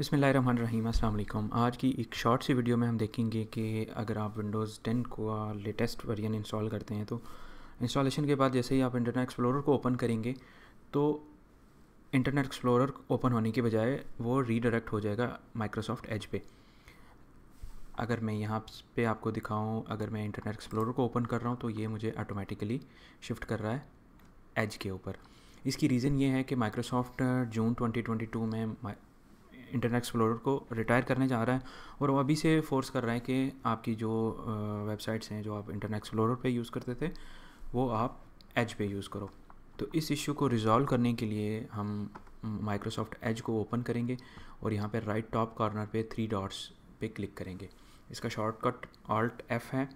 बिसमीम अल्लाम आज की एक शॉर्ट सी वीडियो में हम देखेंगे कि अगर आप विंडोज़ 10 को लेटेस्ट वर्जन इंस्टॉल करते हैं तो इंस्टॉलेशन के बाद जैसे ही आप इंटरनेट एक्सप्लोरर को ओपन करेंगे तो इंटरनेट एक्सप्लोरर ओपन होने के बजाय वो रीडायरेक्ट हो जाएगा माइक्रोसॉफ्ट एज पे अगर मैं यहाँ पे आपको दिखाऊँ अगर मैं इंटरनेट एक्सप्लोर को ओपन कर रहा हूँ तो ये मुझे ऑटोमेटिकली शिफ्ट कर रहा है एज के ऊपर इसकी रीज़न ये है कि माइक्रोसॉफ्ट जून 2022 में इंटरनेट एक्सप्लोरर को रिटायर करने जा रहा है और वो अभी से फोर्स कर रहा है कि आपकी जो वेबसाइट्स हैं जो आप इंटरनेट एक्सप्लोरर पे यूज़ करते थे वो आप एज पे यूज़ करो तो इस इश्यू को रिजॉल्व करने के लिए हम माइक्रोसॉफ्ट एज को ओपन करेंगे और यहाँ पे राइट टॉप कॉर्नर पे थ्री डॉट्स पे क्लिक करेंगे इसका शॉर्टकट ऑल्ट एफ़ है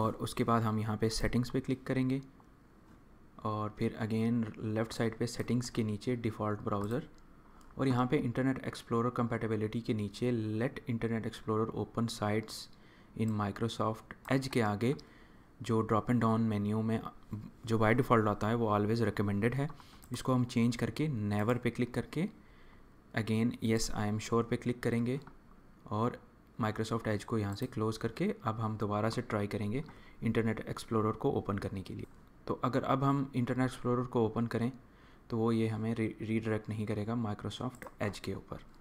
और उसके बाद हम यहाँ पे सेटिंग्स पे क्लिक करेंगे और फिर अगेन लेफ़्ट साइड पे सेटिंग्स के नीचे डिफ़ॉल्ट ब्राउज़र और यहाँ पे इंटरनेट एक्सप्लोरर कंपेटेबिलिटी के नीचे let internet explorer open sites in Microsoft Edge के आगे जो ड्रॉप एंड डाउन मेन्यू में जो बाय डिफ़ॉल्ट आता है वो ऑलवेज़ रिकमेंडेड है इसको हम चेंज करके नेवर पे क्लिक करके again yes I am sure पे क्लिक करेंगे और माइक्रोसॉफ्ट एज को यहाँ से क्लोज़ करके अब हम दोबारा से ट्राई करेंगे इंटरनेट एक्सप्लोरर को ओपन करने के लिए तो अगर अब हम इंटरनेट एक्सप्लोरर को ओपन करें तो वो ये हमें रीडायरेक्ट नहीं करेगा माइक्रोसॉफ्ट एज के ऊपर